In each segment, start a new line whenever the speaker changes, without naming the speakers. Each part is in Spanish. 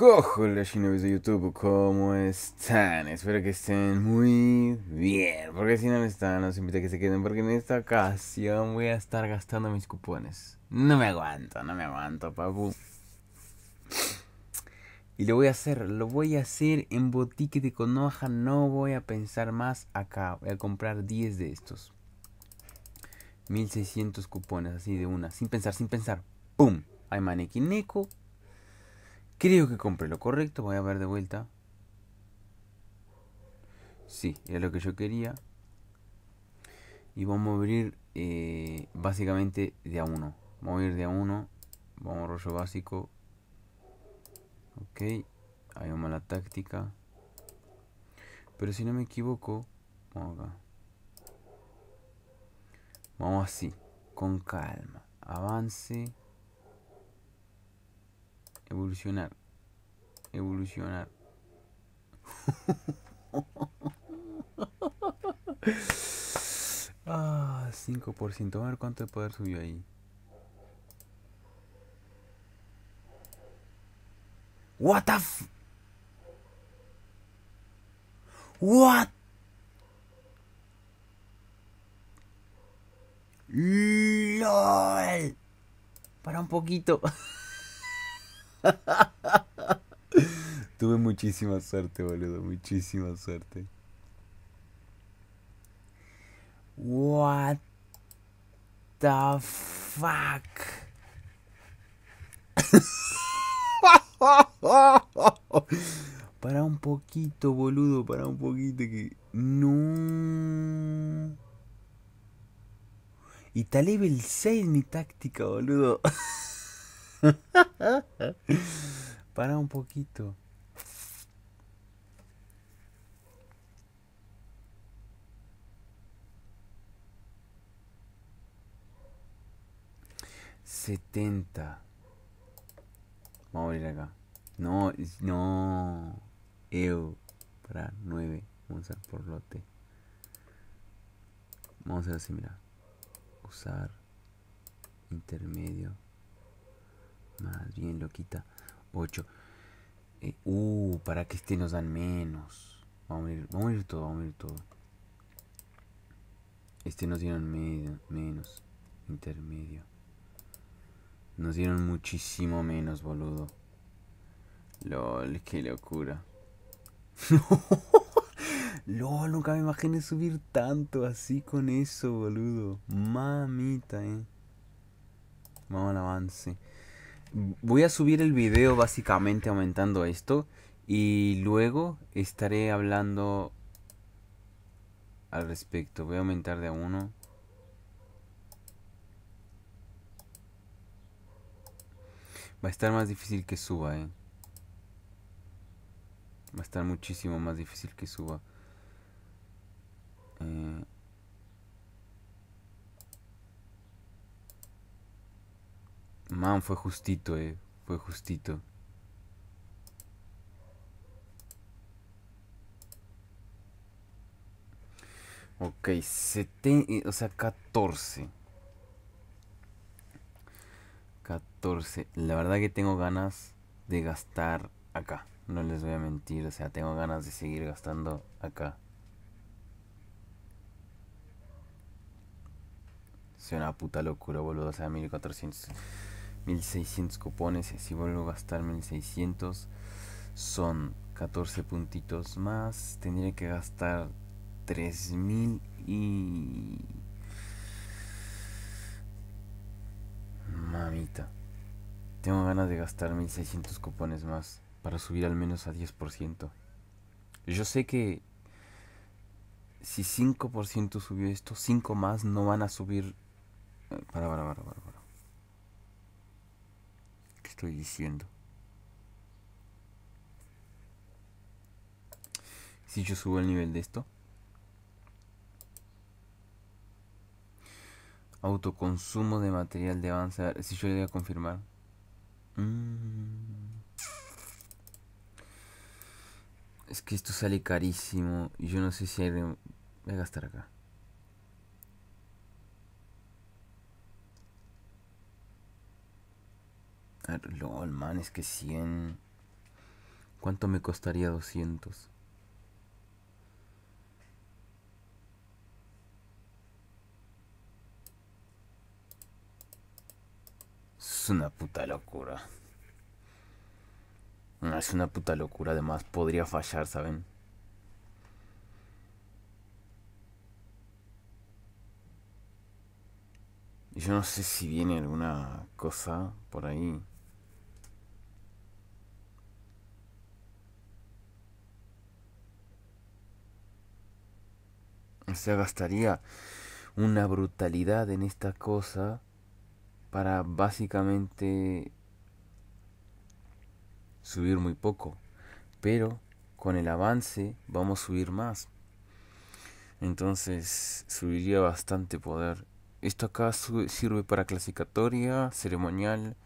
Hola chinos de YouTube, ¿cómo están? Espero que estén muy bien. Porque si no me están, los invito a que se queden. Porque en esta ocasión voy a estar gastando mis cupones. No me aguanto, no me aguanto, papu. Y lo voy a hacer, lo voy a hacer en botique de conoja. No voy a pensar más acá. Voy a comprar 10 de estos. 1600 cupones, así de una. Sin pensar, sin pensar. ¡Pum! Hay maniquí Neko Creo que compré lo correcto. Voy a ver de vuelta. Sí, era lo que yo quería. Y vamos a abrir eh, básicamente de a uno. Vamos a ir de a uno. Vamos a rollo básico. Ok. Hay una mala táctica. Pero si no me equivoco. Vamos acá. Vamos así. Con calma. Avance. Evolucionar. Evolucionar. ah, 5%. A ver cuánto de poder subió ahí. What the f What LOL Para un poquito Tuve muchísima suerte, boludo. Muchísima suerte. What the fuck? para un poquito, boludo. Para un poquito que. No. Y está level 6 mi táctica, boludo. Para un poquito. Setenta. Vamos a abrir acá. No, no. Eu. Para nueve Vamos a por lote. Vamos a hacer así, mira. Usar intermedio. Más bien lo quita 8. Eh, uh, para que este nos dan menos. Vamos a ir, vamos a ir todo, vamos a ir todo. Este nos dieron medio, menos. Intermedio. Nos dieron muchísimo menos, boludo. LOL, qué locura. LOL, nunca me imaginé subir tanto así con eso, boludo. Mamita, eh. Vamos al avance voy a subir el video básicamente aumentando esto y luego estaré hablando al respecto. Voy a aumentar de a uno. Va a estar más difícil que suba, eh. Va a estar muchísimo más difícil que suba. Eh. Man, fue justito, eh. Fue justito. Ok, sete... Eh, o sea, 14. 14. La verdad que tengo ganas de gastar acá. No les voy a mentir, o sea, tengo ganas de seguir gastando acá. Es una puta locura, boludo. O sea, 1400. 1600 cupones. Si vuelvo a gastar 1600, son 14 puntitos más. Tendría que gastar 3000 y. Mamita. Tengo ganas de gastar 1600 cupones más para subir al menos a 10%. Yo sé que si 5% subió esto, 5 más no van a subir. Eh, para, para, para, para. para estoy diciendo. Si yo subo el nivel de esto. Autoconsumo de material de avance. si yo le voy a confirmar. Mm, es que esto sale carísimo. Y yo no sé si hay... Voy a gastar acá. LOL, man, es que 100. ¿Cuánto me costaría 200? Es una puta locura. Ah, es una puta locura, además podría fallar, ¿saben? yo no sé si viene alguna cosa por ahí. se gastaría una brutalidad en esta cosa para básicamente subir muy poco. Pero con el avance vamos a subir más. Entonces subiría bastante poder. Esto acá sirve para clasificatoria, ceremonial,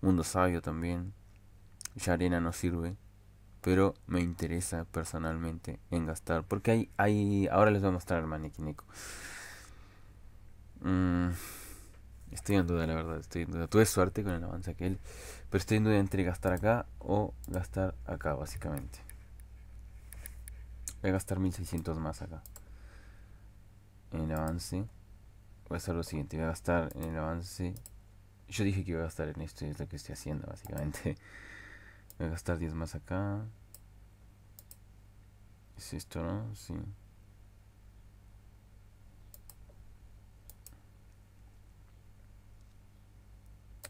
mundo sabio también. Ya arena no sirve pero me interesa personalmente en gastar. Porque hay, hay ahora les voy a mostrar el maniquí Nico. Mm, estoy en duda, la verdad, estoy en duda. Tuve suerte con el avance aquel, pero estoy en duda entre gastar acá o gastar acá, básicamente. Voy a gastar 1600 más acá. En el avance. Voy a hacer lo siguiente, voy a gastar en el avance. Yo dije que iba a gastar en esto y es lo que estoy haciendo, básicamente. Voy a gastar 10 más acá. ¿Es esto, no? Sí.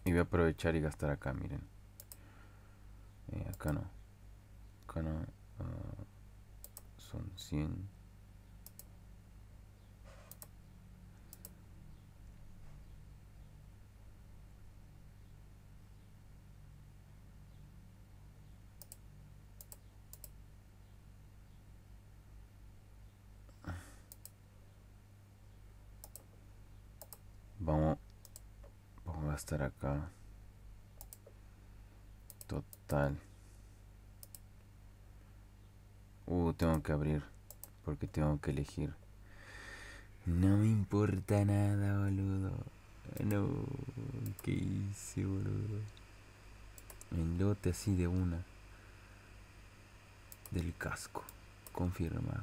Y voy a aprovechar y gastar acá, miren. Eh, acá no. Acá no. Ah, son 100. Vamos, vamos a gastar acá. Total. Uh, tengo que abrir. Porque tengo que elegir. No me importa nada, boludo. No. ¿Qué hice, boludo? El lote así de una. Del casco. Confirma.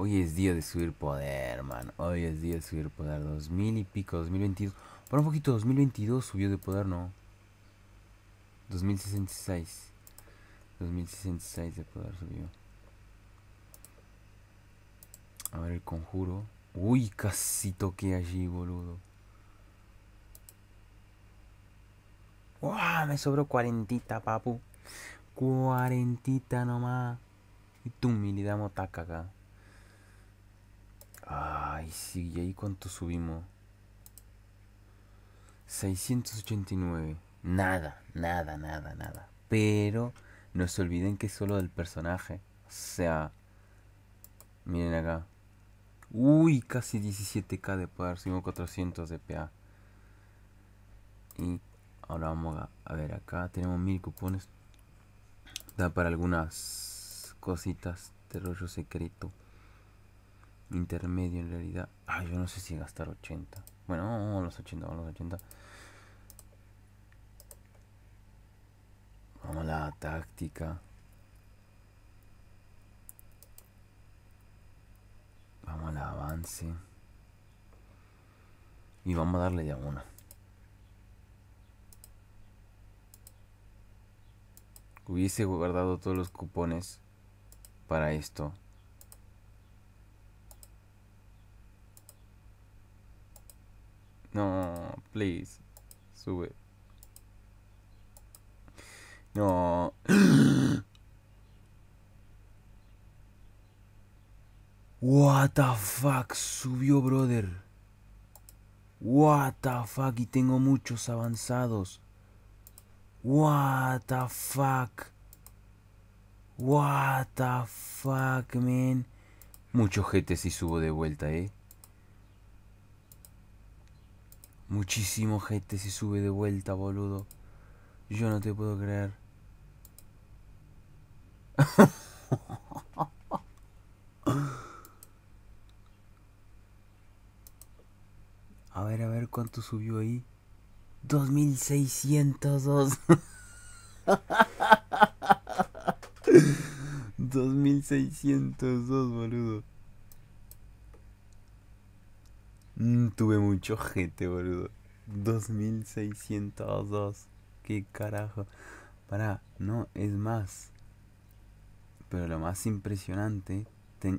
Hoy es día de subir poder, man. Hoy es día de subir poder. 2000 y pico, 2022. Por un poquito, 2022 subió de poder, ¿no? 2066. 2066 de poder subió. A ver el conjuro. Uy, casi toqué allí, boludo. ¡Wow! Me sobró cuarentita, papu. Cuarentita nomás. Y tú, mili, damos Ay, sí, ¿y ahí cuánto subimos? 689. Nada, nada, nada, nada. Pero no se olviden que es solo del personaje. O sea, miren acá. Uy, casi 17k de poder, subimos 400 de PA. Y ahora vamos a, ver acá, tenemos mil cupones. Da para algunas cositas de rollo secreto. Intermedio en realidad. Ah, yo no sé si gastar 80. Bueno, los 80, los 80. Vamos a la táctica. Vamos al avance. Y vamos a darle ya una. Hubiese guardado todos los cupones para esto. No, please. Sube. No. What the fuck subió, brother. What the fuck y tengo muchos avanzados. What the fuck. What the fuck, man. Mucho gente si subo de vuelta, eh. Muchísimo gente se sube de vuelta, boludo. Yo no te puedo creer. A ver, a ver cuánto subió ahí. 2602. 2602, boludo. Mm, tuve mucho gente, boludo. 2602. ¿Qué carajo? Pará, no, es más. Pero lo más impresionante,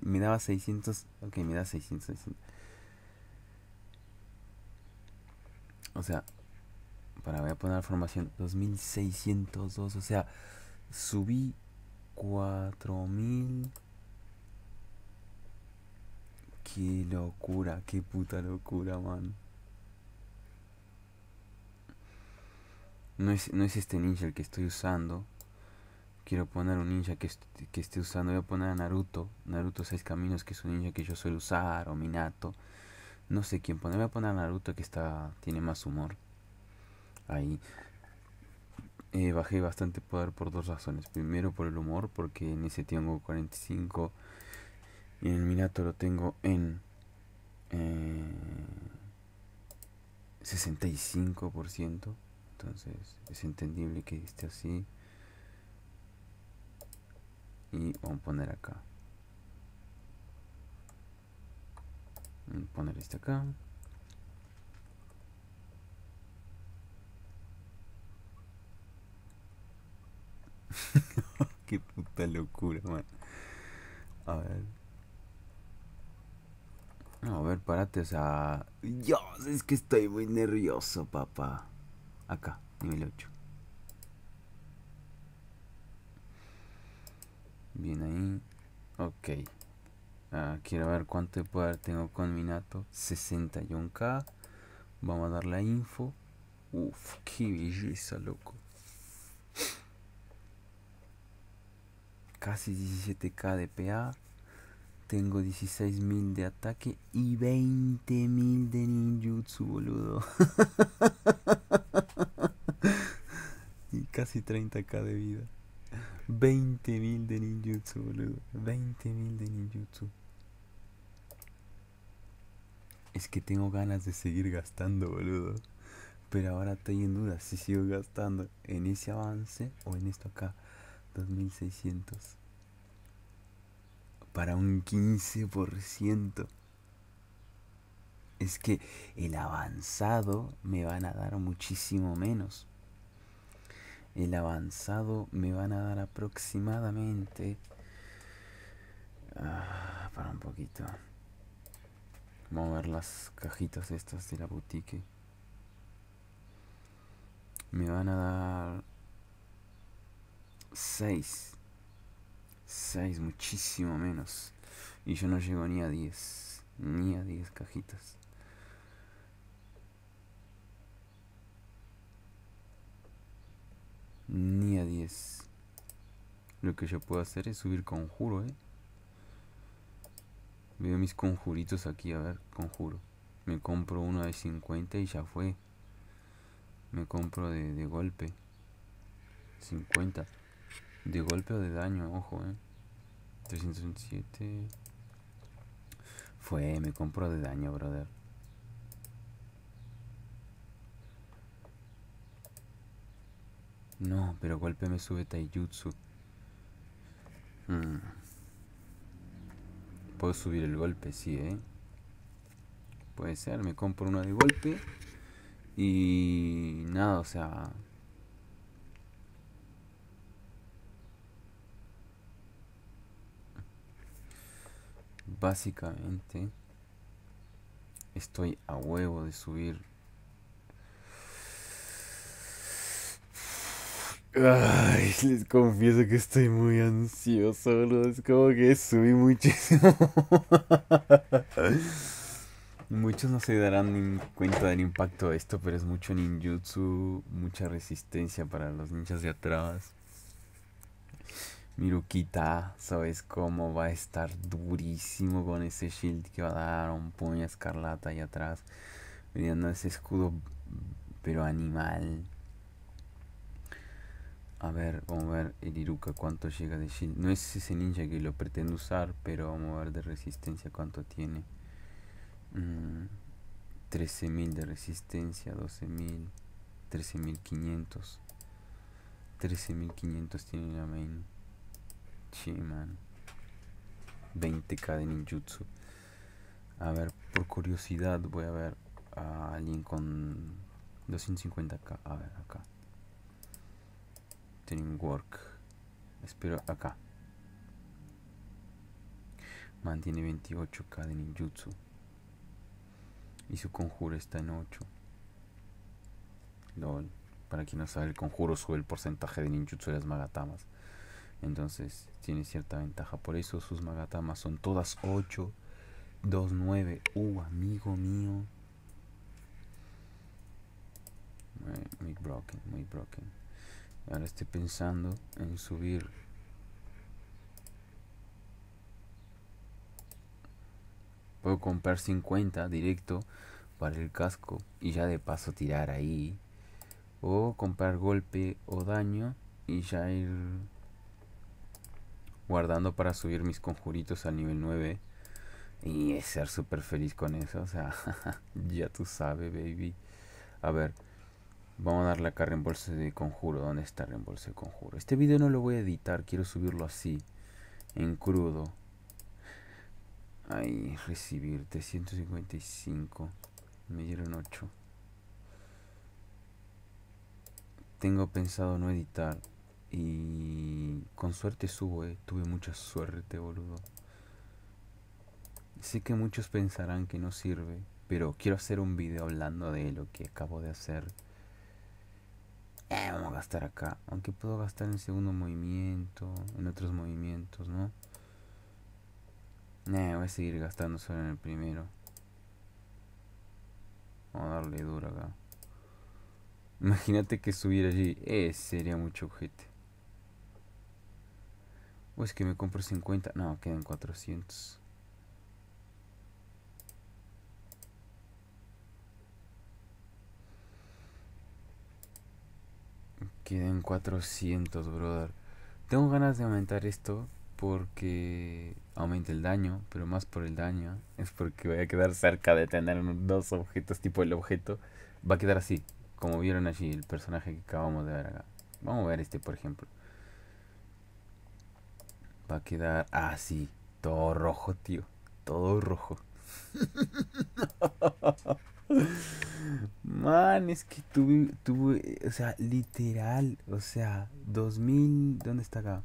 me daba 600. Ok, me da 600, O sea, para voy a poner formación 2602. O sea, subí 4000. Qué locura, qué puta locura, man. No es, no es este ninja el que estoy usando. Quiero poner un ninja que, que esté usando. Voy a poner a Naruto. Naruto seis caminos, que es un ninja que yo suelo usar. O Minato. No sé quién poner. Voy a poner a Naruto que está. tiene más humor. Ahí. Eh, bajé bastante poder por dos razones. Primero por el humor, porque en ese tiempo 45 y el Minato lo tengo en eh, 65%. Entonces es entendible que esté así. Y vamos a poner acá. Vamos a poner este acá. Qué puta locura, man. A ver a ver, párate, o sea. Dios, es que estoy muy nervioso, papá. Acá, nivel 8. Bien ahí. Ok. Ah, quiero ver cuánto de poder tengo con nato. 61k. Vamos a dar la info. Uf, qué belleza, loco. Casi 17k de PA. Tengo 16.000 de ataque y 20.000 de ninjutsu, boludo. y casi 30k de vida. 20.000 de ninjutsu, boludo. 20.000 de ninjutsu. Es que tengo ganas de seguir gastando, boludo. Pero ahora estoy en duda si sigo gastando en ese avance o en esto acá. 2600 para un 15%. Es que el avanzado me van a dar muchísimo menos. El avanzado me van a dar aproximadamente... Ah, para un poquito. Vamos a ver las cajitas estas de la boutique. Me van a dar 6. 6, muchísimo menos. Y yo no llego ni a 10, ni a 10 cajitas. Ni a 10. Lo que yo puedo hacer es subir conjuro, ¿eh? Veo mis conjuritos aquí, a ver, conjuro. Me compro uno de 50 y ya fue. Me compro de, de golpe. 50. De golpe o de daño, ojo, eh. 337 Fue, me compro de daño, brother. No, pero golpe me sube Taijutsu. Mm. Puedo subir el golpe, sí, eh. Puede ser, me compro uno de golpe. Y nada, o sea, básicamente estoy a huevo de subir les confieso que estoy muy ansioso, es como que subí muchísimo. Muchos no se darán ni cuenta del impacto de esto, pero es mucho ninjutsu, mucha resistencia para los ninjas de atrás. Miruquita, ¿sabes cómo va a estar durísimo con ese shield que va a dar? Un puño escarlata ahí atrás. Mirando ese escudo, pero animal. A ver, vamos a ver el Iruka cuánto llega de shield. No es ese ninja que lo pretendo usar, pero vamos a ver de resistencia cuánto tiene. 13.000 mm, de resistencia, 12.000, 13.500. 13.500 tiene la main. Sí, 20k de ninjutsu. A ver, por curiosidad voy a ver a alguien con 250k. A ver, acá. un work. Espero acá. Mantiene 28k de ninjutsu. Y su conjuro está en 8. LOL. Para quien no sabe, el conjuro sube el porcentaje de ninjutsu de las magatamas. Entonces tiene cierta ventaja. Por eso sus magatamas son todas 8, 2, 9. Uh, amigo mío. Muy broken, muy broken. Ahora estoy pensando en subir puedo comprar 50 directo para el casco y ya de paso tirar ahí o comprar golpe o daño y ya ir guardando para subir mis conjuritos al nivel 9. Y ser súper feliz con eso. O sea, ya tú sabes, baby. A ver, vamos a darle acá reembolso de conjuro. ¿Dónde está reembolso de conjuro? Este video no lo voy a editar, quiero subirlo así, en crudo. Ay, recibir 355. Me dieron 8. Tengo pensado no editar. Y con suerte subo, eh. Tuve mucha suerte, boludo. Sé que muchos pensarán que no sirve, pero quiero hacer un video hablando de lo que acabo de hacer. Eh, vamos a gastar acá. Aunque puedo gastar en segundo movimiento, en otros movimientos, ¿no? Eh, voy a seguir gastando solo en el primero. Vamos a darle duro acá. Imagínate que subir allí. Eh, sería mucho objeto. O es que me compro 50. No, quedan 400. Quedan 400, brother. Tengo ganas de aumentar esto porque aumenta el daño, pero más por el daño. Es porque voy a quedar cerca de tener dos objetos tipo el objeto. Va a quedar así, como vieron allí el personaje que acabamos de ver acá. Vamos a ver este, por ejemplo va a quedar así, todo rojo, tío, todo rojo. Man, es que tuve, o sea, literal, o sea, 2000, ¿dónde está acá?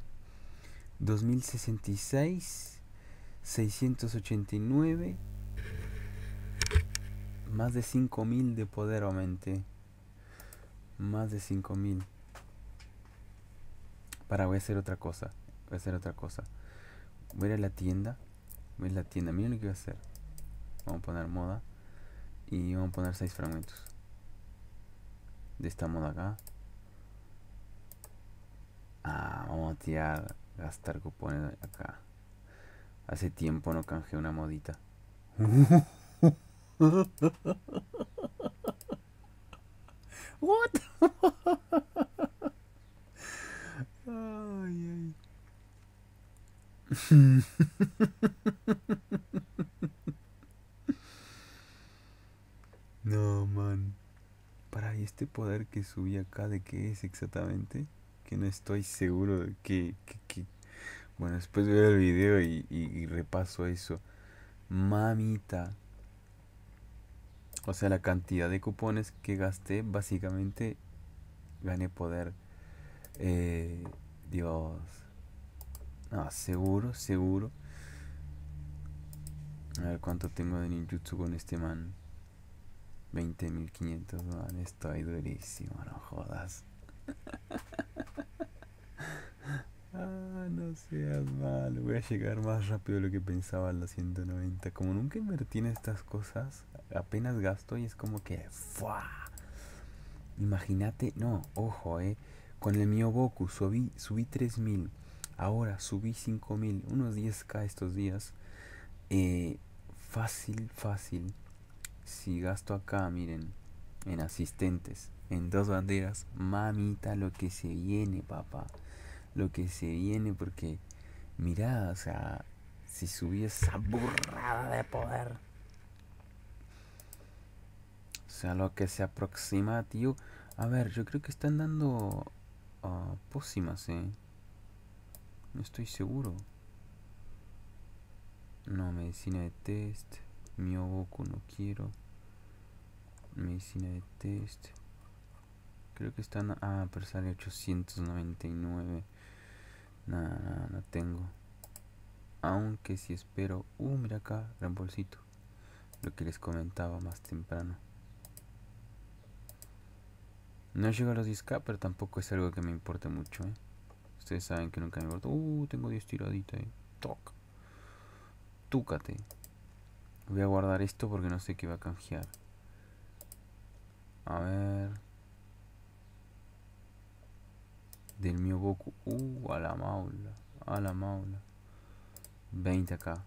2066, 689, más de 5000 de poder aumente. Más de 5000. Para, voy a hacer otra cosa. Voy a hacer otra cosa. Voy a ir a la tienda. Voy a ir a la tienda. Miren lo que voy a hacer. Vamos a poner moda. Y vamos a poner 6 fragmentos. De esta moda acá. Ah, vamos a tirar. Gastar cupones acá. Hace tiempo no canje una modita. What? ay, ay. no, man. Para, ¿y este poder que subí acá de qué es exactamente? Que no estoy seguro de que Bueno, después veo el video y, repaso eso. Mamita. O sea, la cantidad de cupones que gasté, básicamente gané poder. Eh, Dios. Ah, seguro, seguro. A ver cuánto tengo de ninjutsu con este man. 20.500, man. Estoy durísimo, no jodas. Ah, no seas malo. Voy a llegar más rápido de lo que pensaba a la 190. Como nunca invertí en estas cosas, apenas gasto y es como que... Imagínate, no, ojo, eh. Con el mío Boku subí, subí 3000. Ahora subí 5000, unos 10k estos días. Eh, fácil, fácil. Si gasto acá, miren, en asistentes, en dos banderas, mamita, lo que se viene, papá. Lo que se viene, porque mirá, o sea, si subí esa burrada de poder. O sea, lo que se aproxima, tío. A ver, yo creo que están dando ah, pócimas, eh. No estoy seguro. No, medicina de test. boco no quiero. Medicina de test. Creo que están. Ah, pero sale 899. Nada, nada no tengo. Aunque si espero. Uh, mira acá, bolsito Lo que les comentaba más temprano. No llego a los 10k, pero tampoco es algo que me importe mucho, ¿eh? Ustedes saben que nunca me importa. Uh, tengo 10 tiraditas ahí. Toc. Túcate. Voy a guardar esto porque no sé qué va a canjear. A ver. Del mío Goku. Uh, a la maula. A la maula. 20 acá.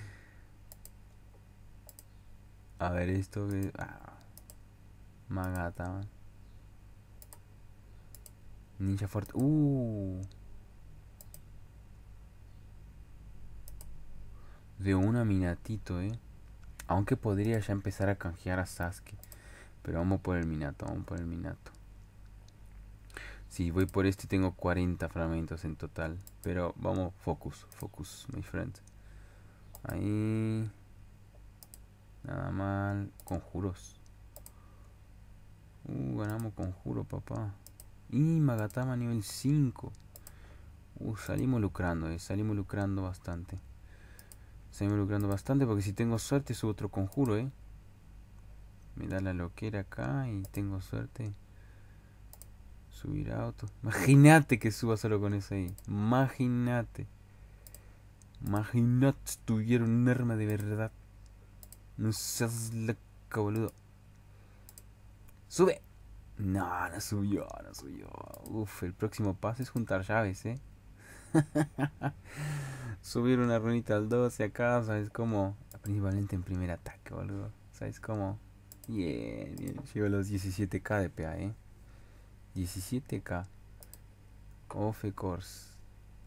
a ver esto que... Ah, Magata, Ninja Fort. Uh. De una Minatito, eh. Aunque podría ya empezar a canjear a Sasuke. Pero vamos por el Minato, vamos por el Minato. Si voy por este tengo 40 fragmentos en total. Pero vamos, focus, focus, my friend. Ahí. Nada mal. Conjuros. Uh, ganamos conjuro, papá. Y Magatama nivel 5. salimos lucrando, eh. salimos lucrando bastante. Salimos lucrando bastante porque si tengo suerte subo otro conjuro, eh. Me da la loquera acá y tengo suerte. Subir auto. Imagínate que suba solo con ese ahí. Imagínate. Imagínate tuviera un arma de verdad. No seas la boludo. Sube. No, no subió, no subió. Uf, el próximo paso es juntar llaves, ¿eh? Subir una runita al 12 acá, ¿sabes cómo? Principalmente en primer ataque, algo. ¿Sabes cómo? Bien, bien. Llevo los 17k de PA, ¿eh? 17k. Of Course.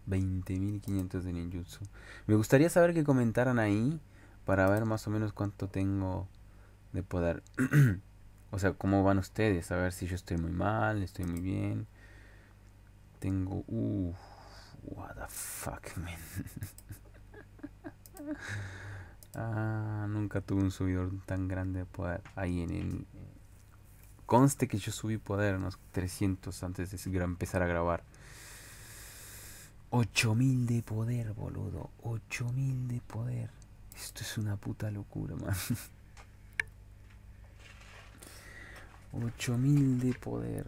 20.500 de ninjutsu. Me gustaría saber qué comentaran ahí para ver más o menos cuánto tengo de poder. O sea, ¿cómo van ustedes? A ver si yo estoy muy mal, estoy muy bien. Tengo... Uh, what the fuck, man. ah, nunca tuve un subidor tan grande de poder. Ahí en, el. Conste que yo subí poder unos 300 antes de empezar a grabar. 8000 de poder, boludo. 8000 de poder. Esto es una puta locura, man. 8000 de poder.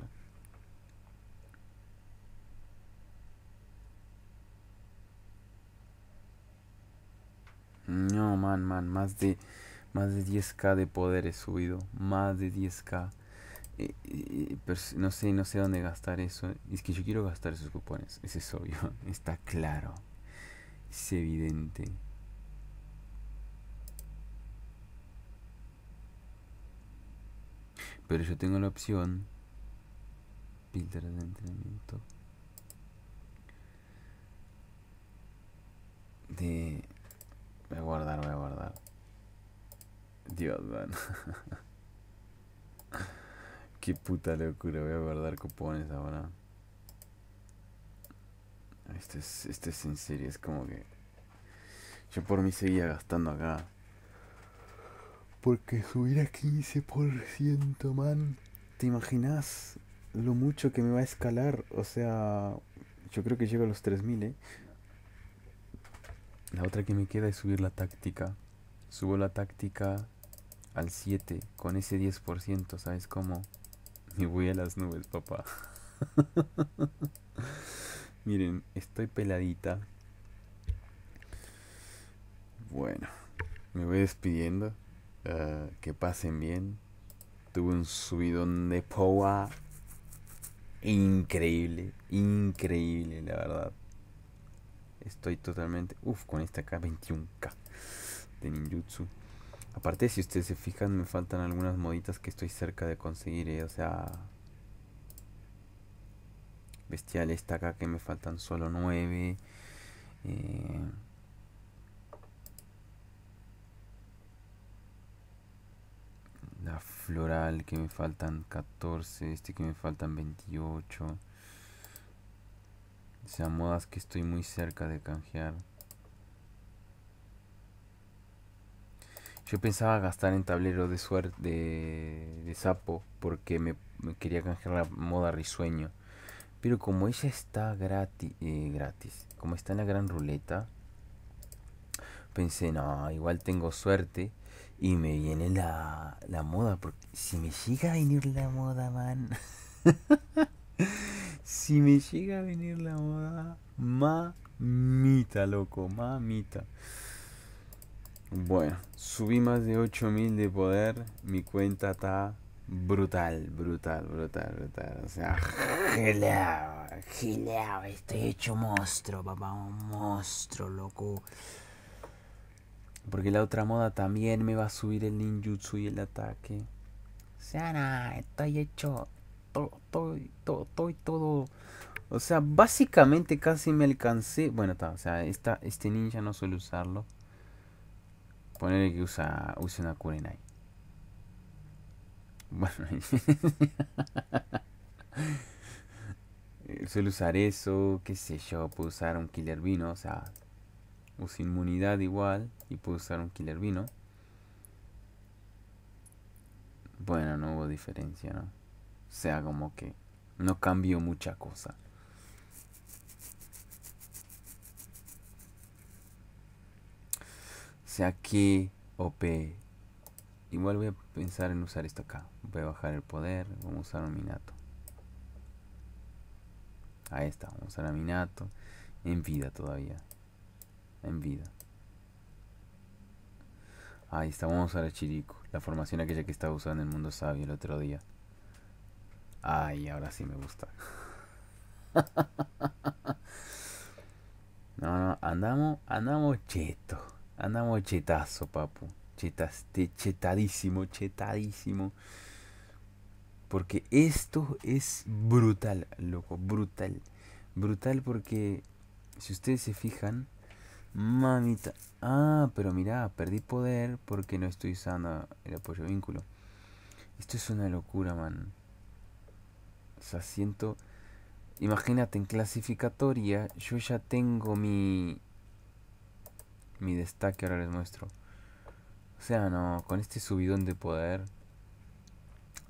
No, man, man, más de más de 10k de poder he subido, más de 10k. Eh, eh, no sé, no sé dónde gastar eso. Es que yo quiero gastar esos cupones, ese es obvio, está claro. Es evidente. pero yo tengo la opción Pilter de entrenamiento de voy a guardar voy a guardar Dios man qué puta locura voy a guardar cupones ahora Este es es en serio es como que yo por mí seguía gastando acá porque subir a 15%, man. ¿Te imaginas lo mucho que me va a escalar? O sea, yo creo que llego a los 3000, ¿eh? La otra que me queda es subir la táctica. Subo la táctica al 7 con ese 10%, ¿sabes cómo? Me voy a las nubes, papá. Miren, estoy peladita. Bueno, me voy despidiendo. Eh, que pasen bien. Tuve un subidón de POA increíble, increíble, la verdad. Estoy totalmente. Uf, con esta acá 21k de ninjutsu. Aparte, si ustedes se fijan, me faltan algunas moditas que estoy cerca de conseguir. Eh, o sea, bestial esta acá que me faltan solo 9. Eh, La floral que me faltan 14. Este que me faltan 28. O sea, modas que estoy muy cerca de canjear. Yo pensaba gastar en tablero de suerte de, sapo porque me, quería canjear la moda risueño. Pero como ella está gratis, eh, gratis, como está en la gran ruleta, pensé, no, igual tengo suerte y me viene la, moda, porque si me llega a venir la moda, man. si me llega a venir la moda, mamita, loco, mamita. Bueno, subí más de 8000 de poder. Mi cuenta está brutal, brutal, brutal, brutal. O sea, gileado. Gileado. Estoy hecho monstruo, papá, monstruo, loco. Porque la otra moda también me va a subir el ninjutsu y el ataque. O sea, ah, estoy hecho. Todo, todo, todo, todo, todo. O sea, básicamente casi me alcancé. Bueno, está, o sea, esta, este ninja no suele usarlo. Ponerle que usa, use una Kurenai. Bueno, suele usar eso, qué sé yo, puedo usar un Killer Vino, o sea, Usa inmunidad igual y puedo usar un killer vino. Bueno, no hubo diferencia, ¿no? O sea, como que no cambió mucha cosa. O sea, aquí OP. Igual voy a pensar en usar esto acá. Voy a bajar el poder. Vamos a usar un minato. Ahí está, vamos a usar a minato. En vida todavía en vida. Ahí está, vamos Chirico. La formación aquella que estaba usando en el mundo sabio el otro día. Ay, ahora sí me gusta. No, no, andamos, andamos cheto. Andamos chetazo, papu. Chetas, chetadísimo, chetadísimo. Porque esto es brutal, loco, brutal. Brutal porque, si ustedes se fijan, Mamita. Ah, pero mira, perdí poder porque no estoy usando el apoyo vínculo. Esto es una locura, man. O sea, siento... Imagínate, en clasificatoria yo ya tengo mi... Mi destaque, ahora les muestro. O sea, no, con este subidón de poder...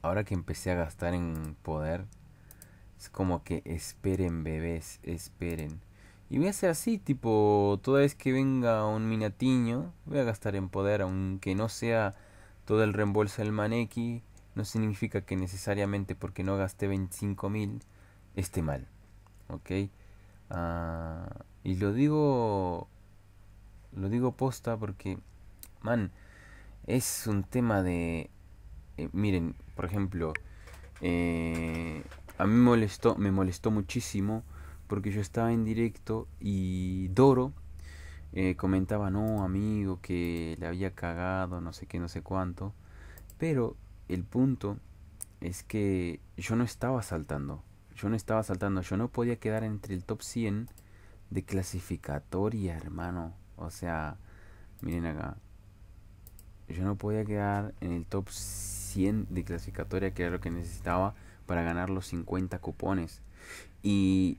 Ahora que empecé a gastar en poder... Es como que esperen, bebés, esperen. Y voy a hacer así, tipo, toda vez que venga un minatiño, voy a gastar en poder, aunque no sea todo el reembolso del maneki, no significa que necesariamente porque no gasté 25.000 esté mal, ¿ok? Ah, y lo digo, lo digo posta porque, man, es un tema de, eh, miren, por ejemplo, eh, a mí molestó, me molestó muchísimo porque yo estaba en directo y Doro eh, comentaba, no, amigo, que le había cagado, no sé qué, no sé cuánto. Pero el punto es que yo no estaba saltando. Yo no estaba saltando. Yo no podía quedar entre el top 100 de clasificatoria, hermano. O sea, miren acá. Yo no podía quedar en el top 100 de clasificatoria, que era lo que necesitaba para ganar los 50 cupones. Y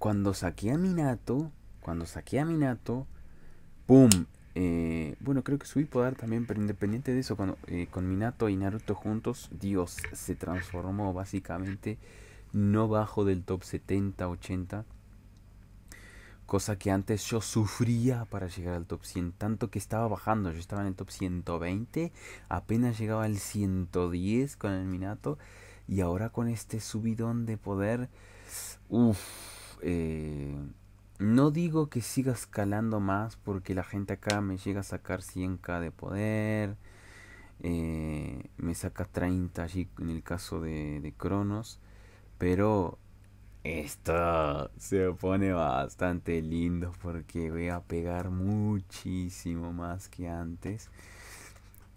cuando saqué a Minato, cuando saqué a Minato, ¡pum! Eh, bueno, creo que subí poder también, pero independiente de eso, cuando, eh, con Minato y Naruto juntos, Dios se transformó básicamente. No bajo del top 70, 80. Cosa que antes yo sufría para llegar al top 100. Tanto que estaba bajando. Yo estaba en el top 120. Apenas llegaba al 110 con el Minato. Y ahora con este subidón de poder. Uff eh, no digo que siga escalando más porque la gente acá me llega a sacar 100k de poder. Eh, me saca 30 allí en el caso de, de Cronos. Pero esto se pone bastante lindo porque voy a pegar muchísimo más que antes.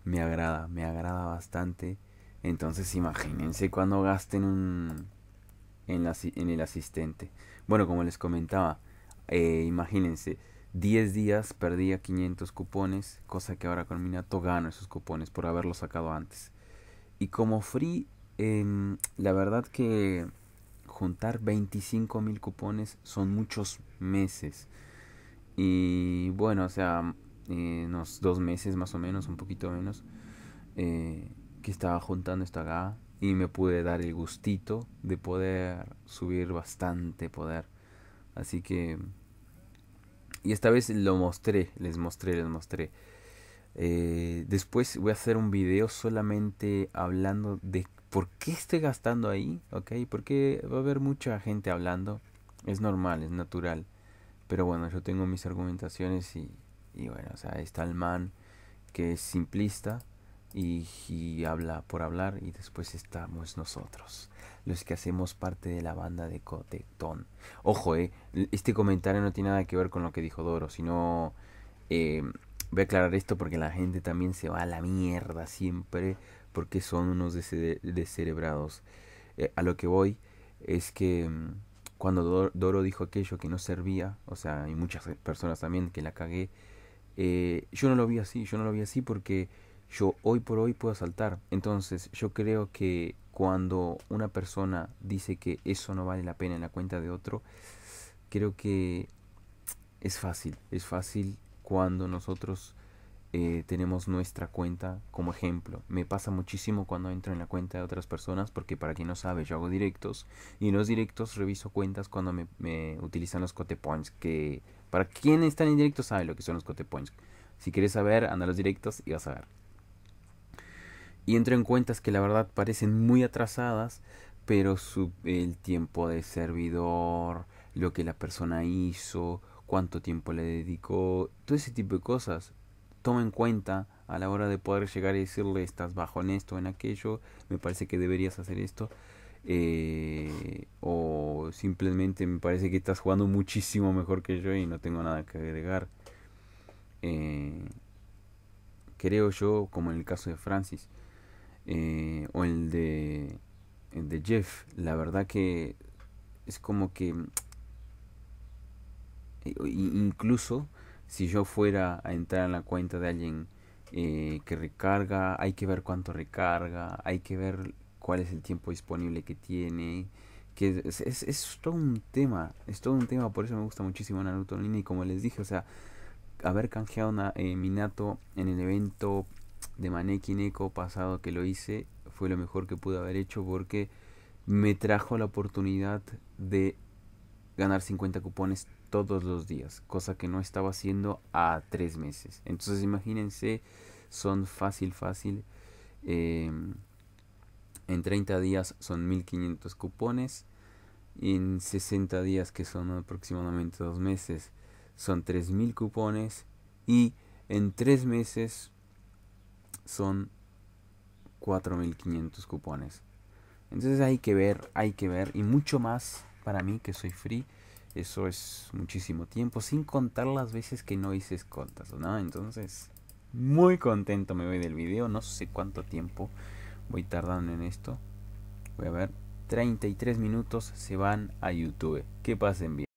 Me agrada, me agrada bastante. Entonces imagínense cuando gasten un en el asistente. Bueno, como les comentaba, eh, imagínense, 10 días perdía 500 cupones, cosa que ahora con Minato gano esos cupones por haberlos sacado antes. Y como free, em, la verdad que juntar 25 mil cupones son muchos meses. Y bueno, o sea, unos dos meses más o menos, un poquito menos, eh, que estaba juntando esta acá y me pude dar el gustito de poder subir bastante poder. Así que... Y esta vez lo mostré, les mostré, les mostré. Eh, después voy a hacer un video solamente hablando de por qué estoy gastando ahí, ¿ok? Porque va a haber mucha gente hablando. Es normal, es natural. Pero bueno, yo tengo mis argumentaciones y, y bueno, o sea, está el man que es simplista y, habla por hablar y después estamos nosotros, los que hacemos parte de la banda de Cotectón. Ojo, eh, este comentario no tiene nada que ver con lo que dijo Doro, sino... Eh, voy a aclarar esto porque la gente también se va a la mierda siempre porque son unos descerebrados. Eh, a lo que voy es que mm, cuando Doro dijo aquello que no servía, o sea, hay muchas personas también que la cagué, eh, yo no lo vi así, yo no lo vi así porque yo hoy por hoy puedo saltar. Entonces yo creo que cuando una persona dice que eso no vale la pena en la cuenta de otro, creo que es fácil, es fácil cuando nosotros eh, tenemos nuestra cuenta como ejemplo. Me pasa muchísimo cuando entro en la cuenta de otras personas, porque para quien no sabe, yo hago directos y en los directos reviso cuentas cuando me, utilizan los cote points. Que para quien está en directo sabe lo que son los cote points. Si quieres saber, anda a los directos y vas a ver y entro en cuentas que la verdad parecen muy atrasadas, pero su, el tiempo de servidor, lo que la persona hizo, cuánto tiempo le dedicó, todo ese tipo de cosas, toma en cuenta a la hora de poder llegar y decirle estás bajo en esto, en aquello, me parece que deberías hacer esto. Eh, o simplemente me parece que estás jugando muchísimo mejor que yo y no tengo nada que agregar. Eh, creo yo, como en el caso de Francis, eh, o el de, de Jeff. La verdad que es como que eh, incluso si yo fuera a entrar en la cuenta de alguien eh, que recarga, hay que ver cuánto recarga, hay que ver cuál es el tiempo disponible que tiene. Que es, es, todo un tema, es todo un tema, por eso me gusta muchísimo Naruto Online y como les dije, o sea, haber canjeado una, eh, Minato en el evento de Maneki pasado que lo hice fue lo mejor que pude haber hecho porque me trajo la oportunidad de ganar 50 cupones todos los días, cosa que no estaba haciendo a tres meses. Entonces imagínense, son fácil, fácil. Em, en 30 días son 1500 cupones. En 60 días, que son aproximadamente dos meses, son 3000 cupones. Y en tres meses son 4.500 cupones. Entonces hay que ver, hay que ver. Y mucho más para mí que soy free. Eso es muchísimo tiempo. Sin contar las veces que no hice escoltas, nada Entonces, muy contento me voy del video. No sé cuánto tiempo voy tardando en esto. Voy a ver. 33 minutos se van a YouTube. Que pasen bien.